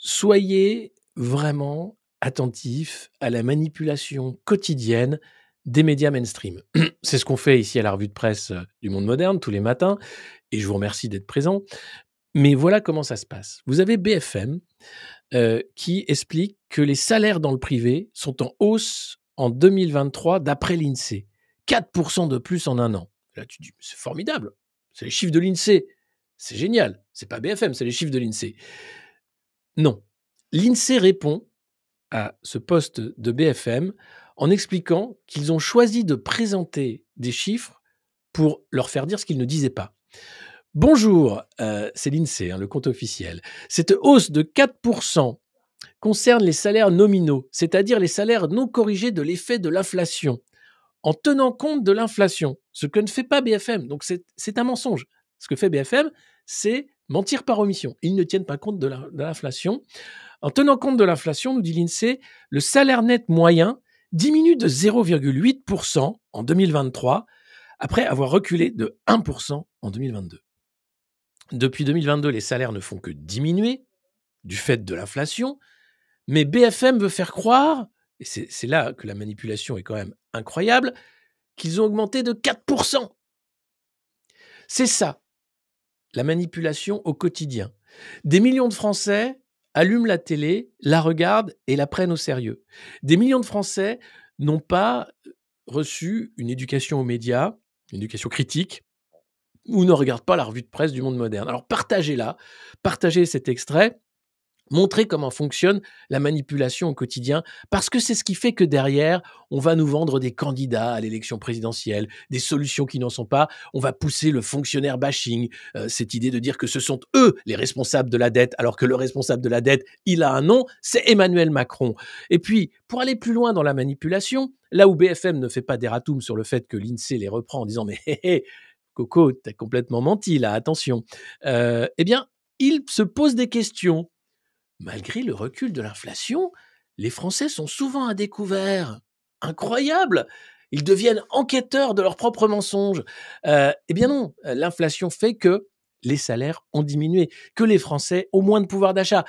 soyez vraiment attentifs à la manipulation quotidienne des médias mainstream. C'est ce qu'on fait ici à la revue de presse euh, du monde moderne tous les matins, et je vous remercie d'être présent. Mais voilà comment ça se passe. Vous avez BFM euh, qui explique que les salaires dans le privé sont en hausse en 2023 d'après l'INSEE. 4% de plus en un an. Là, tu dis, c'est formidable. C'est les chiffres de l'INSEE. C'est génial. C'est pas BFM, c'est les chiffres de l'INSEE. Non. L'INSEE répond à ce poste de BFM en expliquant qu'ils ont choisi de présenter des chiffres pour leur faire dire ce qu'ils ne disaient pas. Bonjour, euh, c'est l'INSEE, hein, le compte officiel. Cette hausse de 4% concerne les salaires nominaux, c'est-à-dire les salaires non corrigés de l'effet de l'inflation, en tenant compte de l'inflation, ce que ne fait pas BFM. Donc c'est un mensonge. Ce que fait BFM, c'est Mentir par omission. Ils ne tiennent pas compte de l'inflation. En tenant compte de l'inflation, nous dit l'INSEE, le salaire net moyen diminue de 0,8% en 2023, après avoir reculé de 1% en 2022. Depuis 2022, les salaires ne font que diminuer du fait de l'inflation, mais BFM veut faire croire, et c'est là que la manipulation est quand même incroyable, qu'ils ont augmenté de 4%. C'est ça, la manipulation au quotidien. Des millions de Français allument la télé, la regardent et la prennent au sérieux. Des millions de Français n'ont pas euh, reçu une éducation aux médias, une éducation critique, ou ne regardent pas la revue de presse du monde moderne. Alors partagez-la, partagez cet extrait montrer comment fonctionne la manipulation au quotidien, parce que c'est ce qui fait que derrière, on va nous vendre des candidats à l'élection présidentielle, des solutions qui n'en sont pas, on va pousser le fonctionnaire bashing, euh, cette idée de dire que ce sont eux les responsables de la dette, alors que le responsable de la dette, il a un nom, c'est Emmanuel Macron. Et puis, pour aller plus loin dans la manipulation, là où BFM ne fait pas d'erratum sur le fait que l'INSEE les reprend en disant mais hé, hé Coco, t'as complètement menti là, attention, euh, eh bien, il se pose des questions malgré le recul de l'inflation, les Français sont souvent à découvert. Incroyable Ils deviennent enquêteurs de leurs propres mensonges. Euh, eh bien non, l'inflation fait que les salaires ont diminué, que les Français ont moins de pouvoir d'achat.